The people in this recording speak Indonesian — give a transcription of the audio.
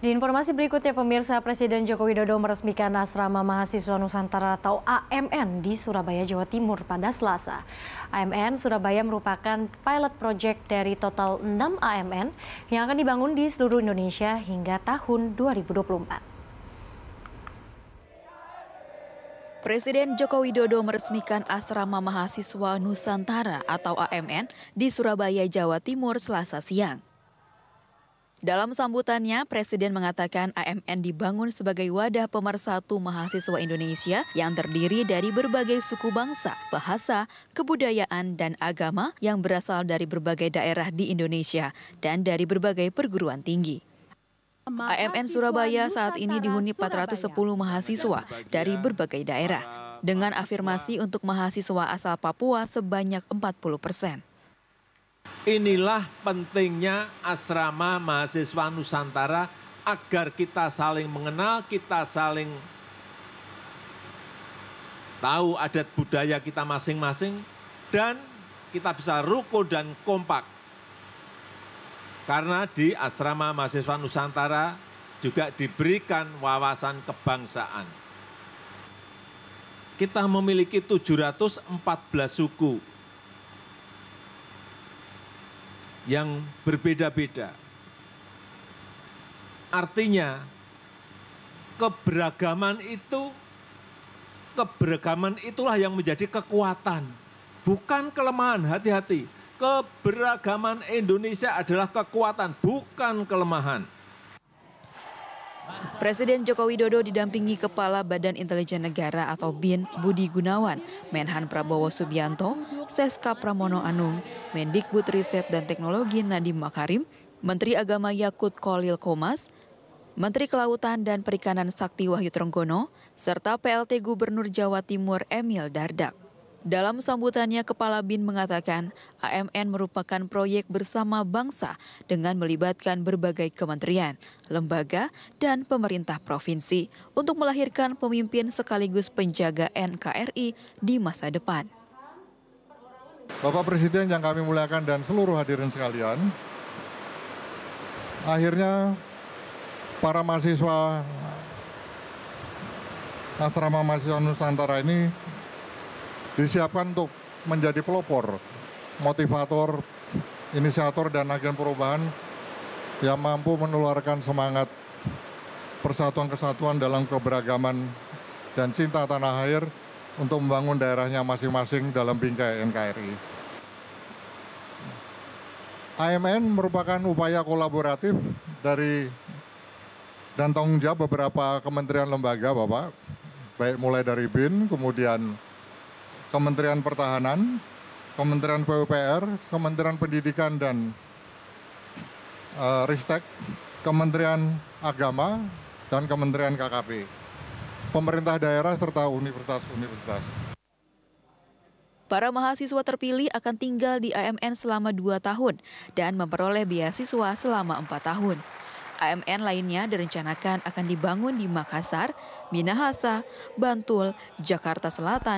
Di informasi berikutnya, pemirsa Presiden Joko Widodo meresmikan Asrama Mahasiswa Nusantara atau AMN di Surabaya, Jawa Timur pada Selasa. AMN Surabaya merupakan pilot project dari total 6 AMN yang akan dibangun di seluruh Indonesia hingga tahun 2024. Presiden Joko Widodo meresmikan Asrama Mahasiswa Nusantara atau AMN di Surabaya, Jawa Timur Selasa siang. Dalam sambutannya, Presiden mengatakan AMN dibangun sebagai wadah pemersatu mahasiswa Indonesia yang terdiri dari berbagai suku bangsa, bahasa, kebudayaan, dan agama yang berasal dari berbagai daerah di Indonesia dan dari berbagai perguruan tinggi. AMN Surabaya saat ini dihuni 410 mahasiswa dari berbagai daerah, dengan afirmasi untuk mahasiswa asal Papua sebanyak 40 persen. Inilah pentingnya asrama mahasiswa Nusantara agar kita saling mengenal, kita saling tahu adat budaya kita masing-masing, dan kita bisa ruko dan kompak. Karena di asrama mahasiswa Nusantara juga diberikan wawasan kebangsaan. Kita memiliki 714 suku yang berbeda-beda. Artinya, keberagaman itu keberagaman itulah yang menjadi kekuatan, bukan kelemahan. Hati-hati, keberagaman Indonesia adalah kekuatan, bukan kelemahan. Presiden Joko Widodo didampingi Kepala Badan Intelijen Negara atau BIN Budi Gunawan, Menhan Prabowo Subianto, Seska Pramono Anung, Mendikbud Riset dan Teknologi Nadiem Makarim, Menteri Agama Yakut Kolil Komas, Menteri Kelautan dan Perikanan Sakti Wahyu Trenggono, serta PLT Gubernur Jawa Timur Emil Dardak. Dalam sambutannya, Kepala BIN mengatakan AMN merupakan proyek bersama bangsa dengan melibatkan berbagai kementerian, lembaga, dan pemerintah provinsi untuk melahirkan pemimpin sekaligus penjaga NKRI di masa depan. Bapak Presiden yang kami muliakan dan seluruh hadirin sekalian, akhirnya para mahasiswa Asrama Mahasiswa Nusantara ini disiapkan untuk menjadi pelopor, motivator, inisiator dan agen perubahan yang mampu menularkan semangat persatuan kesatuan dalam keberagaman dan cinta tanah air untuk membangun daerahnya masing-masing dalam bingkai NKRI. AMN merupakan upaya kolaboratif dari dan tanggung jawab beberapa kementerian lembaga, Bapak, baik mulai dari BIN, kemudian Kementerian Pertahanan, Kementerian PUPR, Kementerian Pendidikan dan uh, Ristek, Kementerian Agama, dan Kementerian KKP. Pemerintah daerah serta universitas-universitas. Para mahasiswa terpilih akan tinggal di AMN selama 2 tahun dan memperoleh beasiswa selama 4 tahun. AMN lainnya direncanakan akan dibangun di Makassar, Minahasa, Bantul, Jakarta Selatan,